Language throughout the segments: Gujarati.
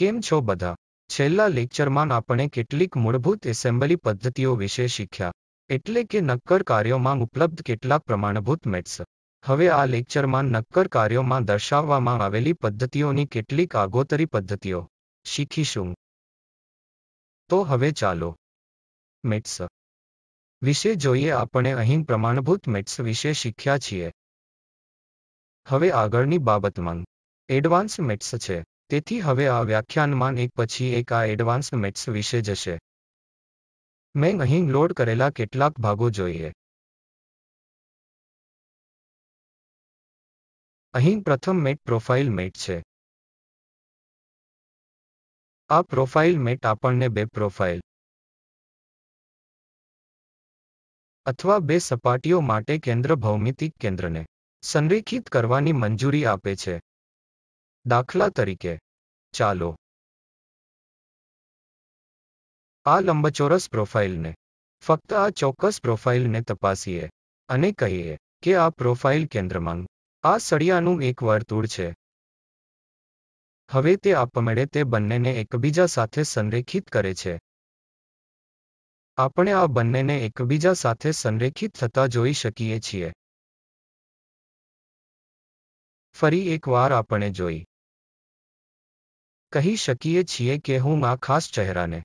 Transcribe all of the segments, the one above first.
કેમ છો બધા છેલ્લા લેક્ચરમાં આપણે કેટલીક મૂળભૂત એસેમ્બલી પદ્ધતિઓ વિશે શીખ્યા એટલે કે નક્કર કાર્યોમાં ઉપલબ્ધ કેટલાક પ્રમાણભૂત મેટ્સ હવે આ લેક્ચરમાં નક્કર કાર્યોમાં દર્શાવવામાં આવેલી પદ્ધતિઓની કેટલીક આગોતરી પદ્ધતિઓ શીખીશું તો હવે ચાલો મેટ્સ વિશે જોઈએ આપણે અહીં પ્રમાણભૂત મેટ્સ વિશે શીખ્યા છીએ હવે આગળની બાબતમાં એડવાન્સ મેટ્સ છે તેથી હવે આ વ્યાખ્યાનમાં એક પછી એક આ એડવાન્સ મેથ્સ વિશે જશે મેં અહીં લોડ કરેલા કેટલાક ભાગો જોઈએ અહીં પ્રથમ મેટ પ્રોફાઇલ મેટ છે આ પ્રોફાઇલ મેટ આપણને બે પ્રોફાઇલ અથવા બે સપાટીઓ માટે કેન્દ્ર ભૌમિતિક કેન્દ્રને સંરેખિત કરવાની મંજૂરી આપે છે દાખલા તરીકે ચાલો આ લંબચોરસ પ્રોફાઇલને ફક્ત આ ચોક્કસ પ્રોફાઇલને તપાસીએ અને કહીએ કે આ પ્રોફાઇલ કેન્દ્રમાં આ સળિયાનું એક વર્તુળ છે હવે તે આપમેળે તે બંનેને એકબીજા સાથે સંરેખિત કરે છે આપણે આ બંનેને એકબીજા સાથે સંરેખિત થતા જોઈ શકીએ છીએ ફરી એકવાર આપણે જોઈ કહી શકીએ છીએ કે હું મા ખાસ ચહેરાને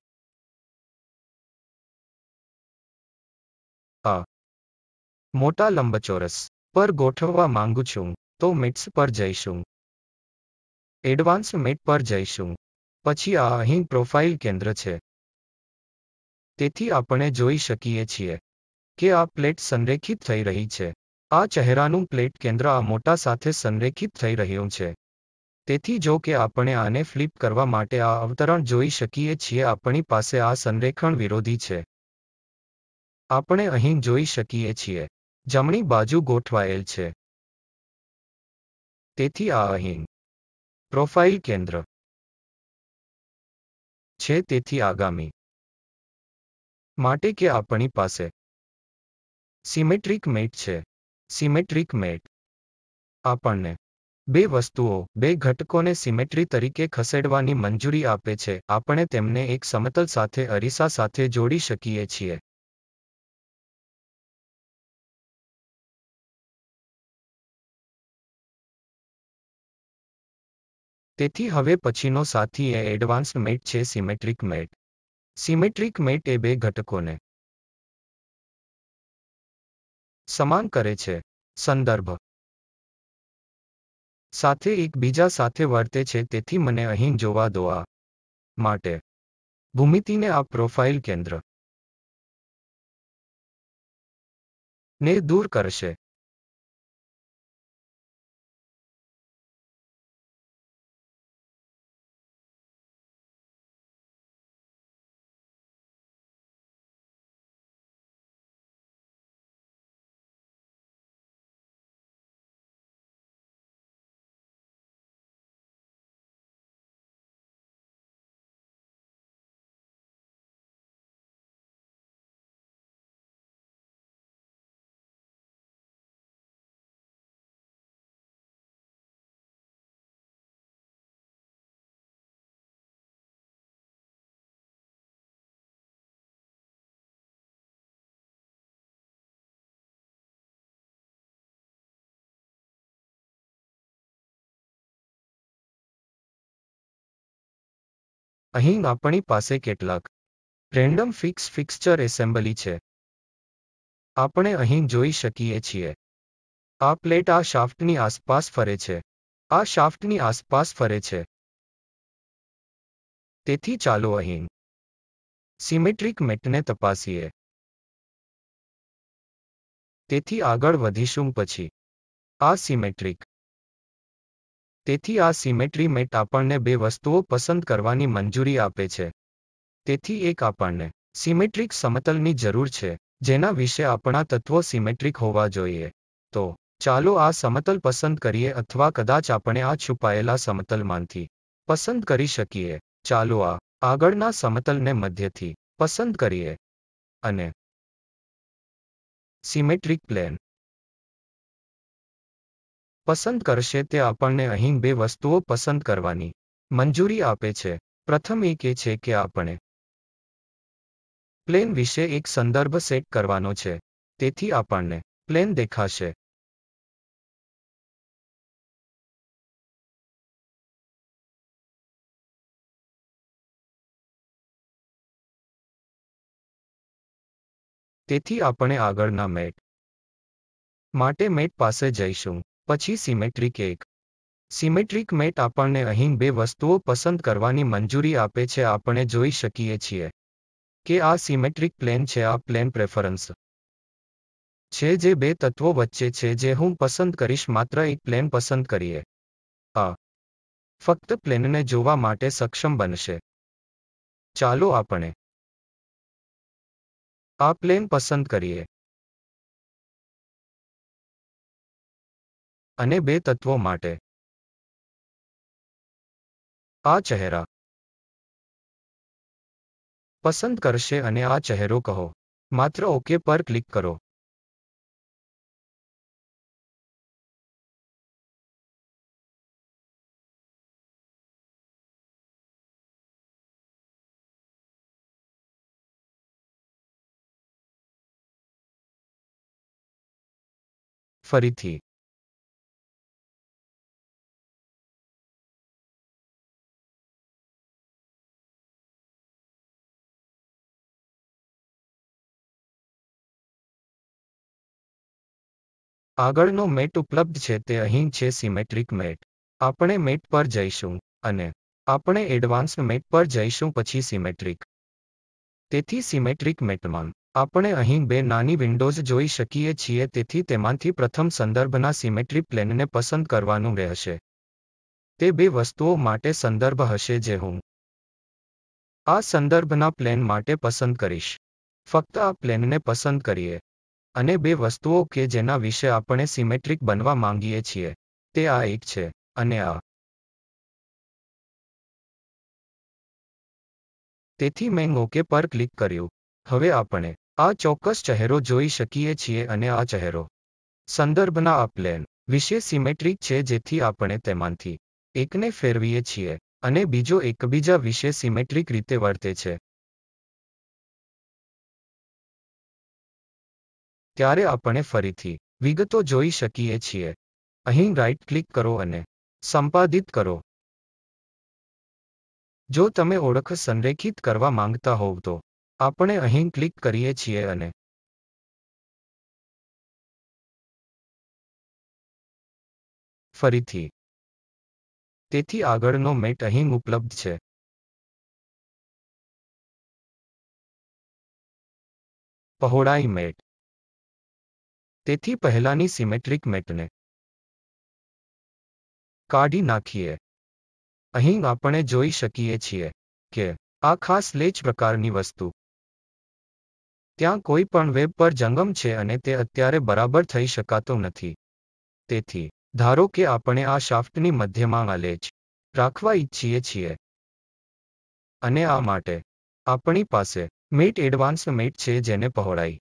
અ મોટા લંબચોરસ પર ગોઠવવા માંગુ છું તો મિટ્સ પર જઈશું એડવાન્સ મેટ પર જઈશું પછી આ અહીં પ્રોફાઇલ કેન્દ્ર છે તેથી આપણે જોઈ શકીએ છીએ કે આ પ્લેટ સંરેખિત થઈ રહી છે આ ચહેરાનું પ્લેટ કેન્દ્ર આ મોટા સાથે સંરેખિત થઈ રહ્યું છે તેથી જો કે આપણે આને ફ્લિપ કરવા માટે આ અવતરણ જોઈ શકીએ છીએ આપણી પાસે આ સંરેખણ વિરોધી છે આપણે અહીં જોઈ શકીએ છીએ જમણી બાજુ ગોઠવાયેલ છે તેથી આ અહીં પ્રોફાઇલ કેન્દ્ર છે તેથી આગામી માટે કે આપણી પાસે સિમેટ્રિક મેટ છે સિમેટ્રિક મેટ આપણને બે વસ્તુઓ બે ઘટકોને સિમેટ્રી તરીકે ખસેડવાની મંજૂરી આપે છે આપણે તેમને એક સમતલ સાથે અરીસા સાથે જોડી શકીએ છીએ તેથી હવે પછીનો સાથી એ એડવાન્સ મેટ છે સિમેટ્રિક મેટ સિમેટ્રિક મેટ એ બે ઘટકોને સમાન કરે છે સંદર્ભ સાથે એકબીજા સાથે વર્તે છે તેથી મને અહીં જોવા દો આ માટે ભૂમિતિને આ પ્રોફાઇલ કેન્દ્ર ને દૂર કરશે અહીં આપણી પાસે કેટલાક રેન્ડમ ફિક્સ ફિક્સચર એસેમ્બલી છે આપણે અહીં જોઈ શકીએ છીએ આ પ્લેટ આ શાફ્ટની આસપાસ ફરે છે આ શાફ્ટની આસપાસ ફરે છે તેથી ચાલો અહીં સિમેટ્રિક મેટને તપાસીએ તેથી આગળ વધીશું પછી આ સિમેટ્રિક તેથી આ સિમેટ્રી મેટ આપણને બે વસ્તુઓ પસંદ કરવાની મંજૂરી આપે છે તેથી એક આપણને સિમેટ્રિક સમતલની જરૂર છે જેના વિશે આપણા તત્વો સિમેટ્રિક હોવા જોઈએ તો ચાલો આ સમતલ પસંદ કરીએ અથવા કદાચ આપણે આ છુપાયેલા સમતલમાંથી પસંદ કરી શકીએ ચાલો આ આગળના સમતલને મધ્યથી પસંદ કરીએ અને સિમેટ્રિક પ્લેન પસંદ કરશે તે આપણને અહીં બે વસ્તુઓ પસંદ કરવાની મંજૂરી આપે છે પ્રથમ એક એ છે કે આપણે પ્લેન વિશે એક સંદર્ભ સેટ કરવાનો છે તેથી આપણને પ્લેન દેખાશે તેથી આપણે આગળના મેટ માટે મેટ પાસે જઈશું પછી સિમેટ્રિક એક સિમેટ્રિક મેટ આપણને અહીં બે વસ્તુઓ પસંદ કરવાની મંજૂરી આપે છે આપણે જોઈ શકીએ છીએ કે આ સિમેટ્રિક પ્લેન છે આ પ્લેન પ્રેફરન્સ છે જે બે તત્વો વચ્ચે છે જે હું પસંદ કરીશ માત્ર એક પ્લેન પસંદ કરીએ આ ફક્ત પ્લેનને જોવા માટે સક્ષમ બનશે ચાલો આપણે આ પ્લેન પસંદ કરીએ અને બે તત્વો માટે આ ચહેરા પસંદ કરશે અને આ ચહેરો કહો માત્ર ઓકે પર ક્લિક કરો ફરીથી આગળનો મેટ ઉપલબ્ધ છે તે અહીં છે સિમેટ્રિક મેટ આપણે મેટ પર જઈશું અને આપણે એડવાન્સ મેટ પર જઈશું પછી સિમેટ્રિક તેથી સિમેટ્રિક મેટમાં આપણે અહીં બે નાની વિન્ડોઝ જોઈ શકીએ છીએ તેથી તેમાંથી પ્રથમ સંદર્ભના સિમેટ્રી પ્લેનને પસંદ કરવાનું રહેશે તે બે વસ્તુઓ માટે સંદર્ભ હશે જે હું આ સંદર્ભના પ્લેન માટે પસંદ કરીશ ફક્ત આ પ્લેનને પસંદ કરીએ અને બે વસ્તુઓ કે જેના વિશે આપણે સિમેટ્રિક બનવા માંગીએ છીએ તે આ એક છે અને આ તેથી મેં ઓકે પર ક્લિક કર્યું હવે આપણે આ ચોક્કસ ચહેરો જોઈ શકીએ છીએ અને આ ચહેરો સંદર્ભના આ વિશે સિમેટ્રિક છે જેથી આપણે તેમાંથી એકને ફેરવીએ છીએ અને બીજો એકબીજા વિશે સિમેટ્રિક રીતે વર્તે છે ત્યારે આપણે ફરીથી વિગતો જોઈ શકીએ છીએ અહીં રાઇટ ક્લિક કરો અને સંપાદિત કરો જો તમે ઓળખ સંરેખિત કરવા માંગતા હોવ તો આપણે અહીં ક્લિક કરીએ છીએ અને ફરીથી તેથી આગળનો મેટ અહીં ઉપલબ્ધ છે પહોળાઈ મેટ તેથી પહેલાની સિમેટ્રિક મેટને કાઢી નાખીએ અહીં આપણે જોઈ શકીએ છીએ કે આ ખાસ લેચ પ્રકારની વસ્તુ ત્યાં કોઈ પણ વેબ પર જંગમ છે અને તે અત્યારે બરાબર થઈ શકાતો નથી તેથી ધારો કે આપણે આ શાફ્ટની મધ્યમાં આ લેચ રાખવા ઈચ્છીએ છીએ અને આ માટે આપણી પાસે મીટ એડવાન્સ મેટ છે જેને પહોળાઈ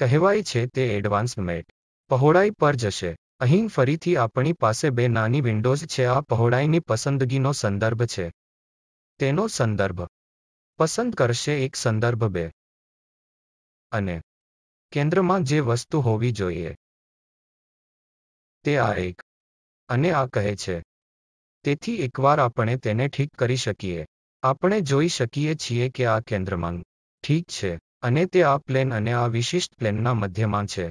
કહેવાય છે તે એડવાન્સમેન્ટ પહોળાઈ પર જશે અહીં ફરીથી આપણી પાસે બે નાની વિન્ડોઝ છે આ પહોળાઈની પસંદગીનો સંદર્ભ છે તેનો સંદર્ભ પસંદ કરશે એક સંદર્ભ બે અને કેન્દ્રમાં જે વસ્તુ હોવી જોઈએ તે આ એક અને આ કહે છે તેથી એકવાર આપણે તેને ઠીક કરી શકીએ આપણે જોઈ શકીએ છીએ કે આ કેન્દ્રમાં ઠીક છે અને તે આ પ્લેન અને આ વિશિષ્ટ પ્લેનના મધ્યમાં છે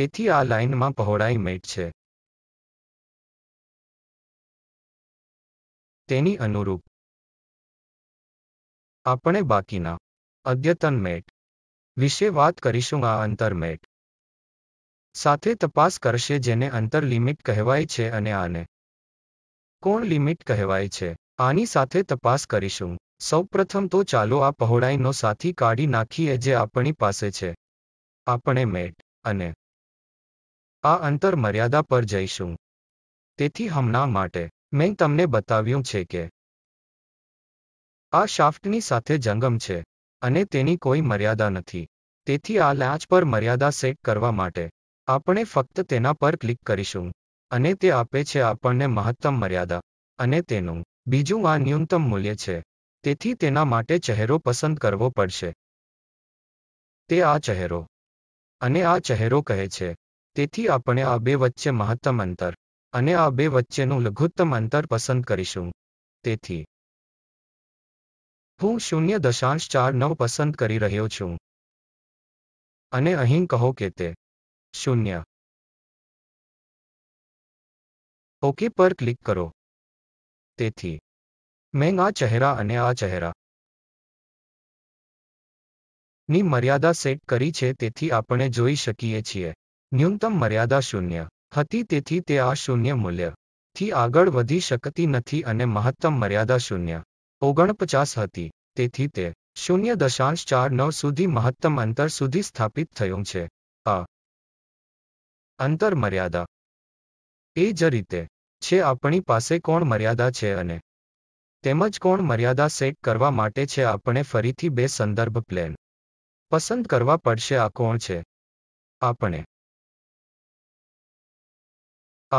તેથી આ લાઇનમાં પહોળાઈ મેટ છે તેની અનુરૂપ આપણે બાકીના અદ્યતન મેટ વિશે વાત કરીશું આ અંતર મેટ સાથે તપાસ કરશે જેને અંતર લિમિટ કહેવાય છે અને આને કોણ લિમિટ કહેવાય છે આની સાથે તપાસ કરીશું સૌપ્રથમ તો ચાલો આ પહોળાઈનો સાથી કાઢી નાખીએ જે આપણી પાસે છે આપણે મેટ અને આ અંતર મર્યાદા પર જઈશું તેથી હમણાં માટે મેં તમને બતાવ્યું છે કે આ શાફ્ટની સાથે જંગમ છે અને તેની કોઈ મર્યાદા નથી તેથી આ લાંચ પર મર્યાદા સેટ કરવા માટે આપણે ફક્ત તેના પર ક્લિક કરીશું અને તે આપે છે આપણને મહત્તમ મર્યાદા અને તેનું બીજું આ ન્યૂનતમ મૂલ્ય છે તેથી તેના માટે ચહેરો પસંદ કરવો પડશે તે આ ચહેરો અને આ ચહેરો કહે છે તેથી આપણે આ બે વચ્ચે મહત્તમ અંતર અને આ બે વચ્ચેનું લઘુત્તમ અંતર પસંદ કરીશું તેથી હું શૂન્ય દશાંશ ચાર નવ પસંદ કરી રહ્યો છું અને અહીં કહો કે તે શૂન્ય ઓકે પર ક્લિક કરો તેથી મેં આ ચહેરા અને આ ચહેરા ની મર્યાદા સેટ કરી છે તેથી આપણે જોઈ શકીએ છીએ ન્યૂનતમ મર્યાદા શૂન્ય હતી તેથી તે આ શૂન્ય મૂલ્ય થી આગળ વધી શકતી નથી અને મહત્તમ મર્યાદા શૂન્ય ઓગણપચાસ હતી તેથી તે શૂન્ય દશાંશ ચાર નવ સુધી મહત્તમ અંતર સુધી સ્થાપિત થયું છે આ અંતર મર્યાદા એ જ રીતે છે આપણી પાસે કોણ મર્યાદા છે અને તેમજ કોણ મર્યાદા સેટ કરવા માટે છે આપણે ફરીથી બે સંદર્ભ પ્લેન પસંદ કરવા પડશે આ કોણ છે આપણે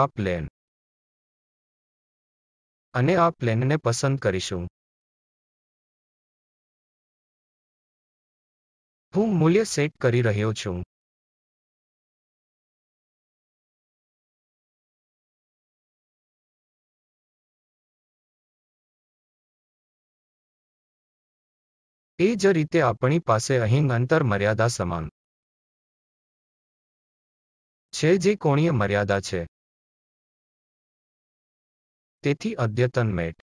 આ પ્લેન અને આ પ્લેનને પસંદ કરીશું હું મૂલ્ય સેટ કરી રહ્યો છું એ જ રીતે આપણી પાસે અહીં અંતર મર્યાદા સમાન છે જે કોણીય મર્યાદા છે તેથી અદ્યતન મેટ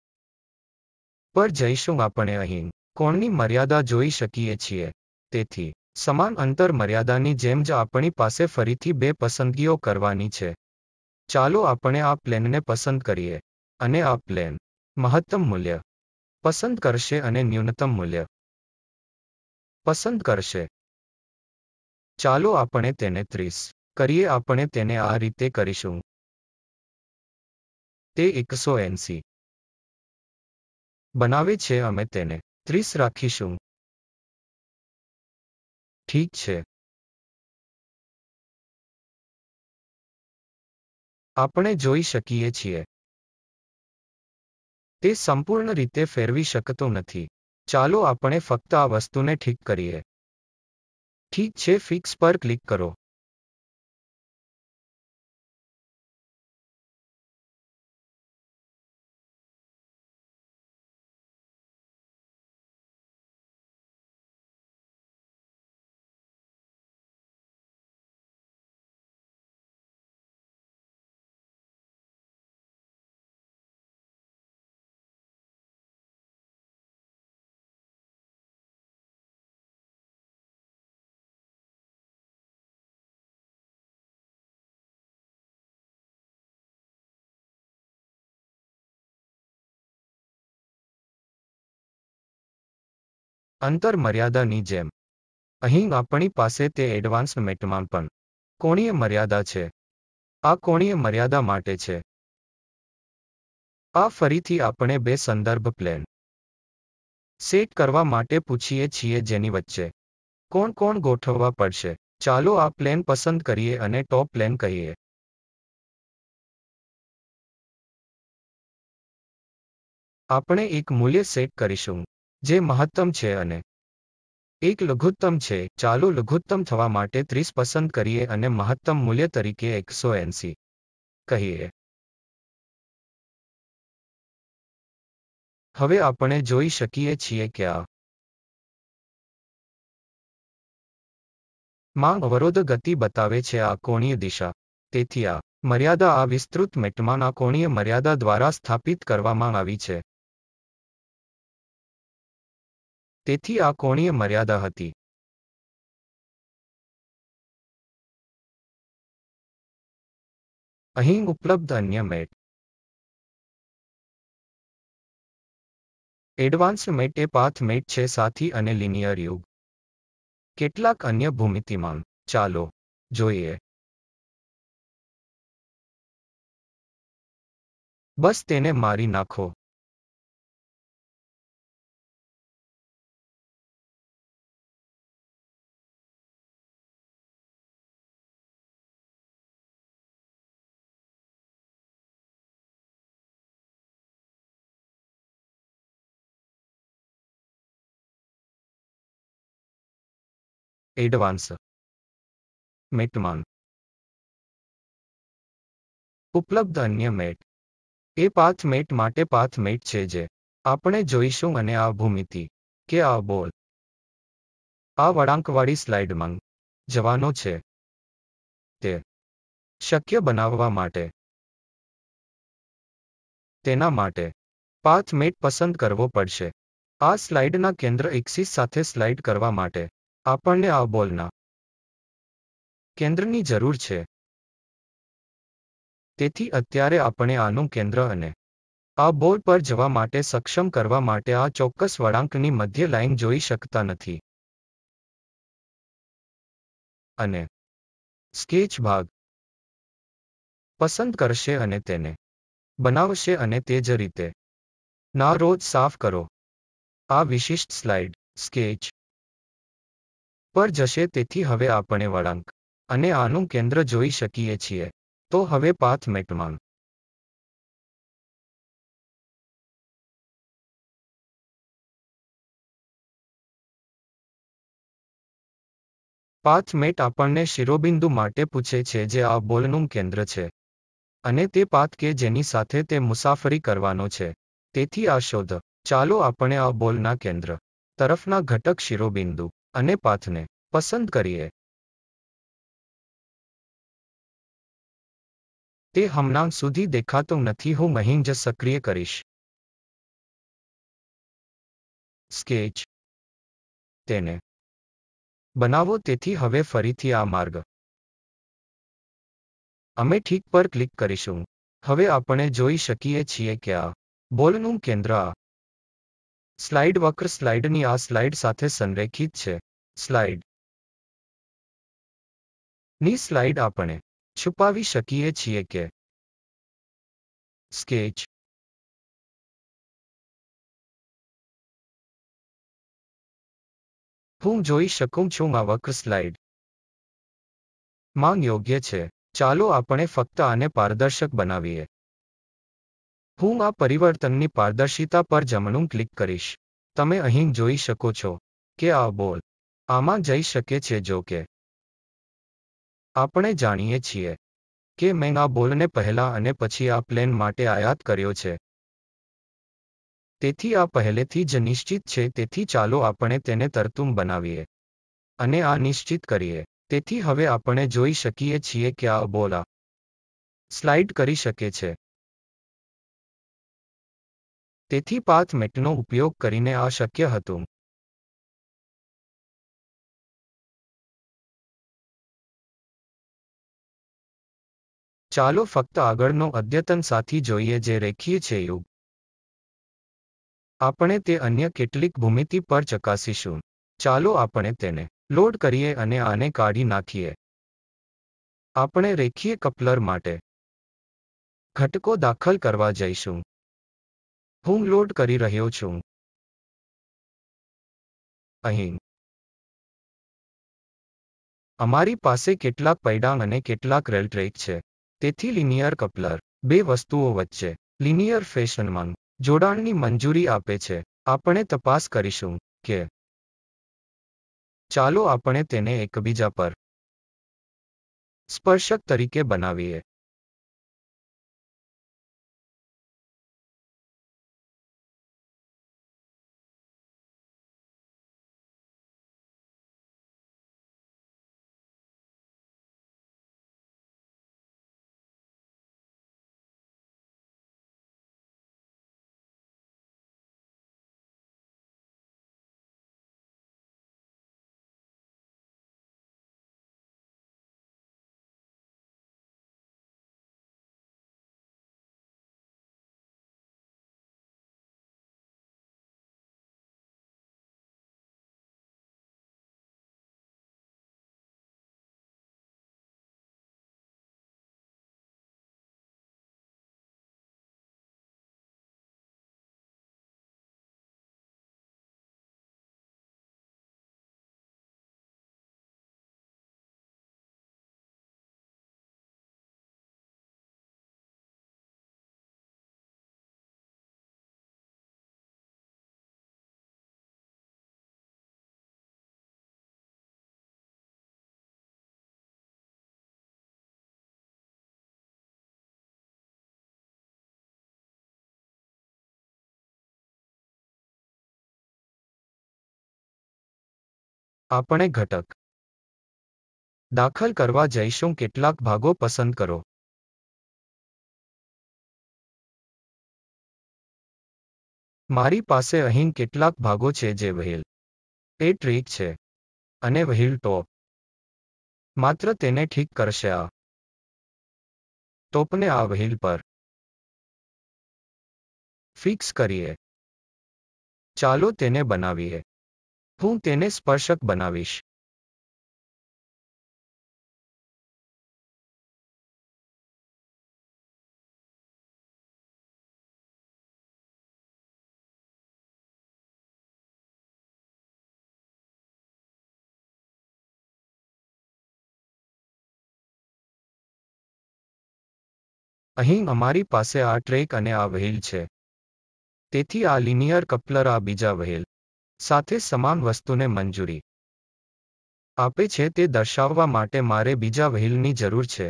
પર જઈશું આપણે અહીં કોણની મર્યાદા જોઈ શકીએ છીએ તેથી સમાન અંતર મર્યાદાની જેમ જ આપણી પાસે ફરીથી બે પસંદગીઓ કરવાની છે ચાલો આપણે આ પ્લેનને પસંદ કરીએ અને આ પ્લેન મહત્તમ મૂલ્ય પસંદ કરશે અને ન્યૂનતમ મૂલ્ય પસંદ કરશે ચાલો આપણે તેને ત્રીસ કરીએ આપણે તેને આ રીતે કરીશું તે એકસો એંસી બનાવે છે અમે તેને ત્રીસ રાખીશું ઠીક છે આપણે જોઈ શકીએ છીએ તે સંપૂર્ણ રીતે ફેરવી શકતો નથી ચાલો આપણે ફક્ત આ વસ્તુને ઠીક કરીએ ઠીક છે ફિક્સ પર ક્લિક કરો અંતરમર્યાદાની જેમ અહીં આપણી પાસે તે એડવાન્સમેન્ટમાં પણ કોણીય મર્યાદા છે આ કોણીય મર્યાદા માટે છે આ ફરીથી આપણે બે સંદર્ભ પ્લેન સેટ કરવા માટે પૂછીએ છીએ જેની વચ્ચે કોણ કોણ ગોઠવવા પડશે ચાલો આ પ્લેન પસંદ કરીએ અને ટોપ પ્લેન કહીએ આપણે એક મૂલ્ય સેટ કરીશું જે મહત્તમ છે અને એક લઘુત્તમ છે ચાલુ લઘુત્તમ થવા માટે ત્રીસ પસંદ કરીએ અને મહત્તમ મૂલ્ય તરીકે એકસો એંસી કહીએ હવે આપણે જોઈ શકીએ છીએ કે આ માં અવરોધ ગતિ બતાવે છે આ કોણીય દિશા તેથી આ મર્યાદા આ વિસ્તૃત મેટમાં કોણીય મર્યાદા દ્વારા સ્થાપિત કરવામાં આવી છે તેથી આ કોણીય મર્યાદા હતી અહીં ઉપલબ્ધ અન્ય મેટ એડવાન્સ મેટ એ પાથ મેટ છે સાથી અને લિનિયર યુગ કેટલાક અન્ય ભૂમિતિમાં ચાલો જોઈએ બસ તેને મારી નાખો એડવાન્સ મેટમાન ઉપલબ્ધ અન્ય મેટ એ પાથ મેટ માટે પાથ મેટ છે જે આપણે જોઈશું અને આ ભૂમિતિ કે આ બોલ આ વળાંકવાળી સ્લાઇડમાં જવાનો છે તે શક્ય બનાવવા માટે તેના માટે પાથ મેટ પસંદ કરવો પડશે આ સ્લાઇડના કેન્દ્ર એક્સિસ સાથે સ્લાઇડ કરવા માટે આપણને આ બોલના કેન્દ્રની જરૂર છે તેથી અત્યારે આપણે આનું કેન્દ્ર અને આ બોલ પર જવા માટે સક્ષમ કરવા માટે આ ચોક્કસ વળાંકની મધ્ય લાઇન જોઈ શકતા નથી અને સ્કેચ ભાગ પસંદ કરશે અને તેને બનાવશે અને તે જ રીતે ના રોજ સાફ કરો આ વિશિષ્ટ સ્લાઇડ સ્કેચ પર જશે તેથી હવે આપણે વળાંક અને આનું કેન્દ્ર જોઈ શકીએ છીએ તો હવે પાથ મેટમાં પાથમેટ આપણને શિરોબિંદુ માટે પૂછે છે જે આ બોલનું કેન્દ્ર છે અને તે પાથ કે જેની સાથે તે મુસાફરી કરવાનો છે તેથી આ શોધ ચાલો આપણે આ બોલના કેન્દ્ર તરફના ઘટક શિરોબિંદુ અને પાથને પસંદ કરીએ તે હમણાં સુધી દેખાતો નથી હું મહીન સક્રિય કરીશ સ્કેચ તેને બનાવો તેથી હવે ફરીથી આ માર્ગ અમે ઠીક પર ક્લિક કરીશું હવે આપણે જોઈ શકીએ છીએ કે આ બોલનું કેન્દ્ર આ સ્લાઇડ વક્ર સ્લાઇડની આ સ્લાઇડ સાથે સંરેખિત છે સ્લાઇડ ની સ્લાઇડ આપણે છુપાવી શકીએ છીએ કે સ્કેચ હું જોઈ શકું છું આ વક્ર સ્લાઇડ માંગ યોગ્ય છે ચાલો આપણે ફક્ત આને પારદર્શક બનાવીએ હું આ પરિવર્તનની પારદર્શિતા પર જમણું ક્લિક કરીશ તમે અહીં જોઈ શકો છો કે આ બોલ આમાં જઈ શકે છે જો કે આપણે જાણીએ છીએ કે મેં આ બોલને પહેલા અને પછી આ પ્લેન માટે આયાત કર્યો છે તેથી આ પહેલેથી જ નિશ્ચિત છે તેથી ચાલો આપણે તેને તરતુમ બનાવીએ અને આ નિશ્ચિત કરીએ તેથી હવે આપણે જોઈ શકીએ છીએ કે આ બોલ આ સ્લાઇડ કરી શકે છે તેથી પાથ મેટનો ઉપયોગ કરીને આ શક્ય હતું ચાલો ફક્ત આગળનો અદ્યતન સાથી જોઈએ જે રેખીય છે યુગ આપણે તે અન્ય કેટલીક ભૂમિતિ પર ચકાસીશું ચાલો આપણે તેને લોડ કરીએ અને આને કાઢી નાખીએ આપણે રેખીય કપલર માટે ઘટકો દાખલ કરવા જઈશું હું લોડ કરી રહ્યો છું અહીં અમારી પાસે કેટલાક પૈડાંગ અને કેટલાક રેલ ટ્રેક છે તેથી લિનિયર કપલર બે વસ્તુઓ વચ્ચે લિનિયર ફેશનમાં જોડાણની મંજૂરી આપે છે આપણે તપાસ કરીશું કે ચાલો આપણે તેને એકબીજા પર સ્પર્શક તરીકે બનાવીએ આપણે ઘટક દાખલ કરવા જઈશું કેટલાક ભાગો પસંદ કરો મારી પાસે અહીં કેટલાક ભાગો છે જે વહેલ એ ટ્રીક છે અને વહીલ ટોપ માત્ર તેને ઠીક કરશે આ ટોપને આ વહીલ પર ફિક્સ કરીએ ચાલો તેને બનાવીએ હું તેને સ્પર્શક બનાવીશ અહીં અમારી પાસે આ ટ્રેક અને આ વ્હીલ છે તેથી આ લિનિયર કપલર આ બીજા વ્હીલ સાથે સમાન વસ્તુને મંજૂરી આપે છે તે દર્શાવવા માટે મારે બીજા વ્હીલની જરૂર છે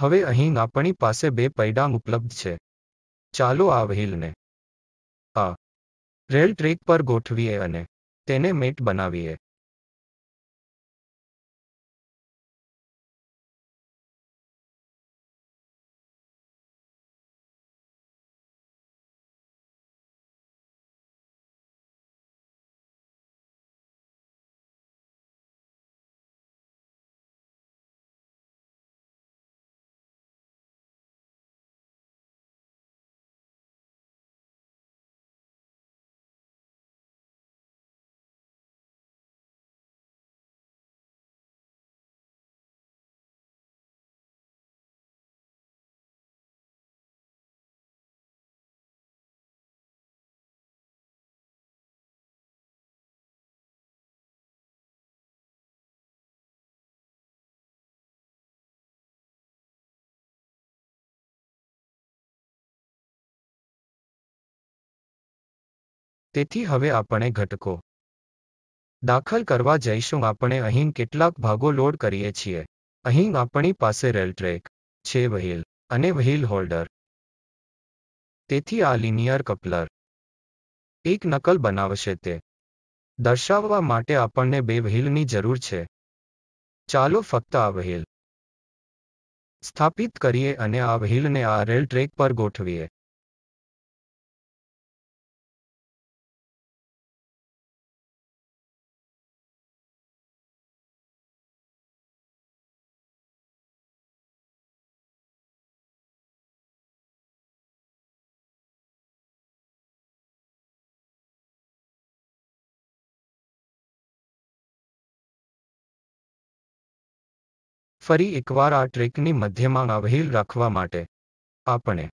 હવે અહીં આપણી પાસે બે પૈડા ઉપલબ્ધ છે ચાલો આ વ્હીલને આ રેલ ટ્રેક પર ગોઠવીએ અને તેને મેટ બનાવીએ તેથી હવે આપણે ઘટકો દાખલ કરવા જઈશું આપણે અહીં કેટલાક ભાગો લોડ કરીએ છીએ અહીં આપણી પાસે રેલ ટ્રેક છે વ્હીલ અને વ્હીલ હોલ્ડર તેથી આ લિનિયર કપલર એક નકલ બનાવશે તે દર્શાવવા માટે આપણને બે વ્હીલની જરૂર છે ચાલો ફક્ત આ વ્હીલ સ્થાપિત કરીએ અને આ વ્હીલને આ રેલ ટ્રેક પર ગોઠવીએ ફરી એકવાર આ ટ્રેકની મધ્યમાં અવહેલ રાખવા માટે આપણે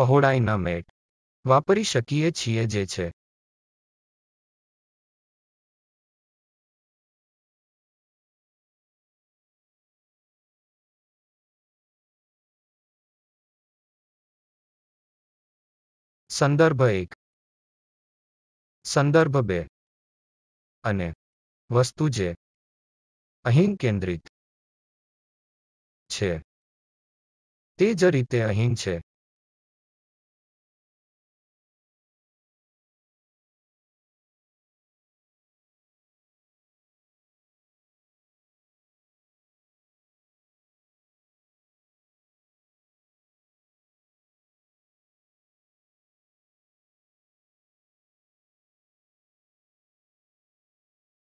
પહોળાઈના મેટ વાપરી શકીએ છીએ જે છે સંદર્ભ એક સંદર્ભ બે અને વસ્તુ જે અહીં કેન્દ્રિત છે તે જ રીતે અહીં છે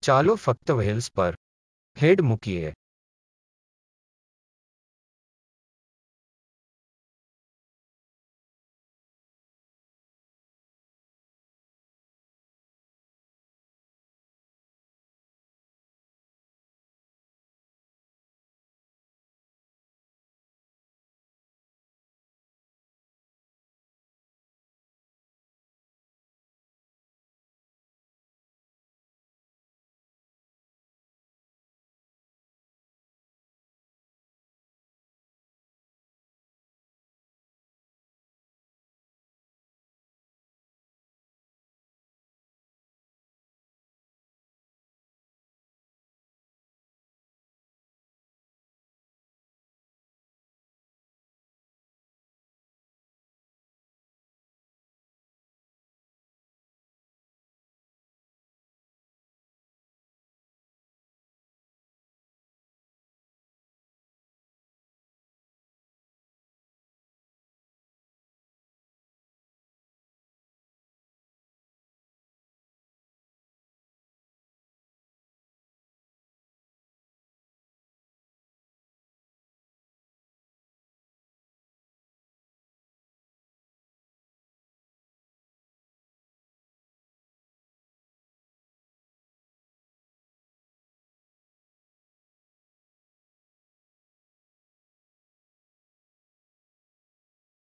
ચાલો ફક્ત વ્હેલ્સ પર હેડ મૂકીએ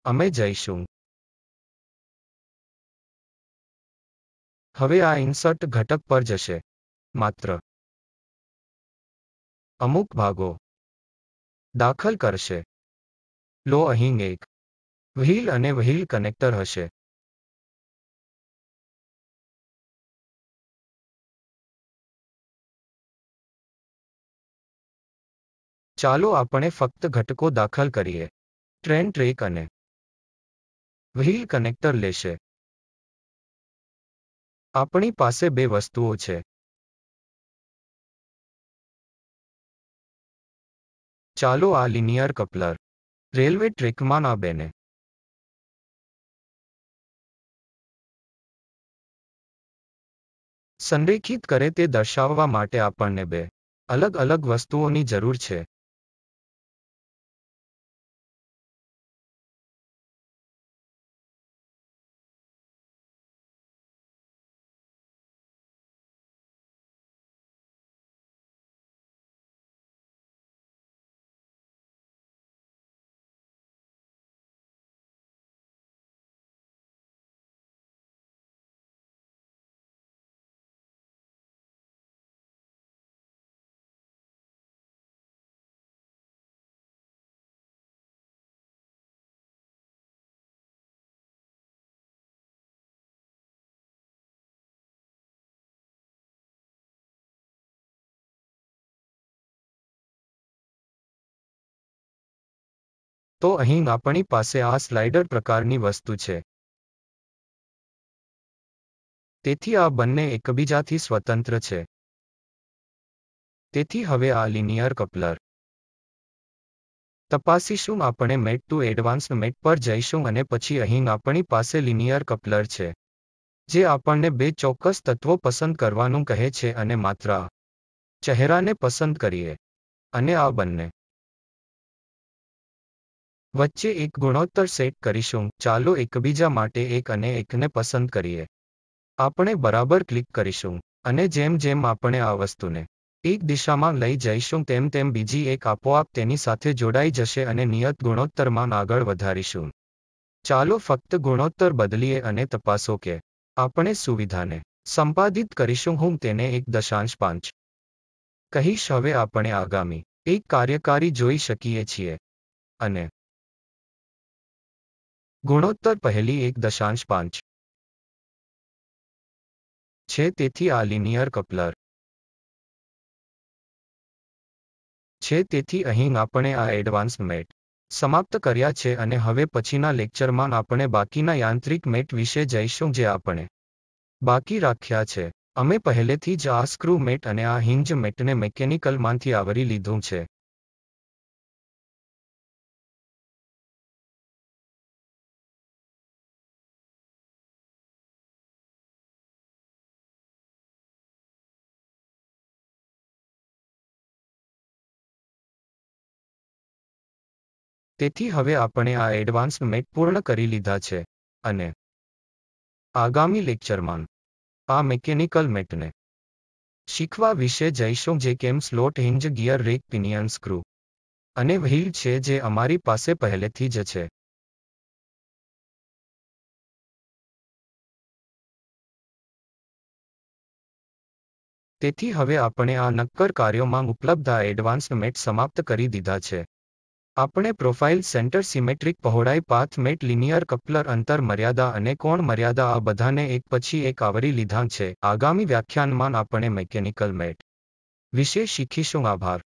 અમે જઈશું હવે આ ઇન્સર્ટ ઘટક પર જશે માત્ર અમુક ભાગો દાખલ કરશે લો અહીં એક વ્હીલ અને વ્હીલ કનેક્ટર હશે ચાલો આપણે ફક્ત ઘટકો દાખલ કરીએ ટ્રેન ટ્રેક અને વ્હીલ કનેક્ટર લેશે આપણી પાસે બે વસ્તુઓ છે ચાલો આ લિનિયર કપલર રેલવે ટ્રેકમાં ના બેને સંરેખિત કરે તે દર્શાવવા માટે આપણને બે અલગ અલગ વસ્તુઓની જરૂર છે તો અહીં આપણી પાસે આ સ્લાઇડર પ્રકારની વસ્તુ છે તેથી આ બંને એકબીજાથી સ્વતંત્ર છે તેથી હવે આ લિનિયર કપલર તપાસીશું આપણે મેટ ટુ એડવાન્સ મેટ પર જઈશું અને પછી અહીં આપણી પાસે લિનિયર કપલર છે જે આપણને બે ચોક્કસ તત્વો પસંદ કરવાનું કહે છે અને માત્ર ચહેરાને પસંદ કરીએ અને આ બંને વચ્ચે એક ગુણોત્તર સેટ કરીશું ચાલો એકબીજા માટે એક અને એકને પસંદ કરીએ આપણે બરાબર ક્લિક કરીશું અને જેમ જેમ આપણે આ વસ્તુને એક દિશામાં લઈ જઈશું તેમ તેમ બીજી એક આપોઆપ તેની સાથે જોડાઈ જશે અને નિયત ગુણોત્તરમાં આગળ વધારીશું ચાલો ફક્ત ગુણોત્તર બદલીએ અને તપાસો કે આપણે સુવિધાને સંપાદિત કરીશું હું તેને એક દશાંશ પાંચ કહીશ હવે આપણે આગામી એક કાર્યકારી જોઈ શકીએ છીએ અને ગુણોત્તર પહેલી એક દશાંશ પાંચ છે તેથી આ લિનિયર કપલર છે તેથી અહીં આપણે આ એડવાન્સ મેટ સમાપ્ત કર્યા છે અને હવે પછીના લેક્ચરમાં આપણે બાકીના યાંત્રિક મેટ વિશે જઈશું જે આપણે બાકી રાખ્યા છે અમે પહેલેથી જ આ સ્ક્રૂ મેટ અને આ હિન્જ મેટને મિકેનિકલમાંથી આવરી લીધું છે તેથી હવે આપણે આ એડવાન્સ મેટ પૂર્ણ કરી લીધા છે અને આગામી લેક્ચરમાં આ મિકેનિકલ મેટને શીખવા વિશે જઈશું જે કેમ slot hinge gear rack pinion screw અને વ્હીલ છે જે અમારી પાસે પહેલેથી જ છે તેથી હવે આપણે આ નક્કર કાર્યોમાં ઉપલબ્ધ આ એડવાન્સ મેટ સમાપ્ત કરી દીધા છે આપણે પ્રોફાઇલ સેન્ટર સિમેટ્રિક પહોળાઈ પાથ મેટ લિનિયર કપ્લર અંતર મર્યાદા અને કોણ મર્યાદા આ બધાને એક પછી એક આવરી લીધા છે આગામી વ્યાખ્યાનમાં આપણે મેકેનિકલ મેટ વિશે શીખીશું આભાર